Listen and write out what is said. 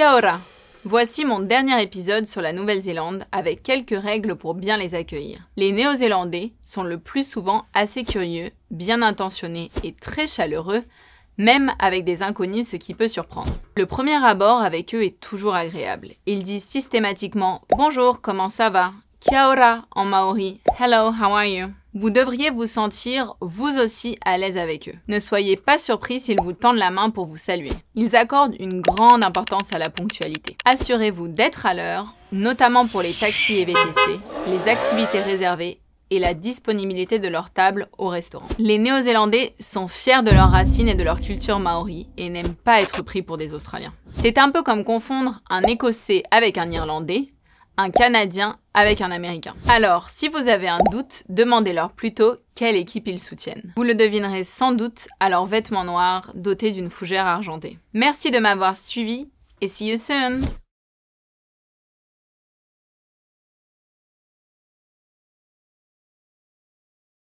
Kia ora. Voici mon dernier épisode sur la Nouvelle-Zélande avec quelques règles pour bien les accueillir. Les Néo-Zélandais sont le plus souvent assez curieux, bien intentionnés et très chaleureux, même avec des inconnus, ce qui peut surprendre. Le premier abord avec eux est toujours agréable. Ils disent systématiquement Bonjour, comment ça va Kia ora en maori, Hello, how are you vous devriez vous sentir vous aussi à l'aise avec eux. Ne soyez pas surpris s'ils vous tendent la main pour vous saluer. Ils accordent une grande importance à la ponctualité. Assurez-vous d'être à l'heure, notamment pour les taxis et VTC, les activités réservées et la disponibilité de leur table au restaurant. Les Néo-Zélandais sont fiers de leurs racines et de leur culture maori et n'aiment pas être pris pour des Australiens. C'est un peu comme confondre un Écossais avec un Irlandais un Canadien avec un Américain. Alors, si vous avez un doute, demandez-leur plutôt quelle équipe ils soutiennent. Vous le devinerez sans doute à leurs vêtements noirs dotés d'une fougère argentée. Merci de m'avoir suivi et see you soon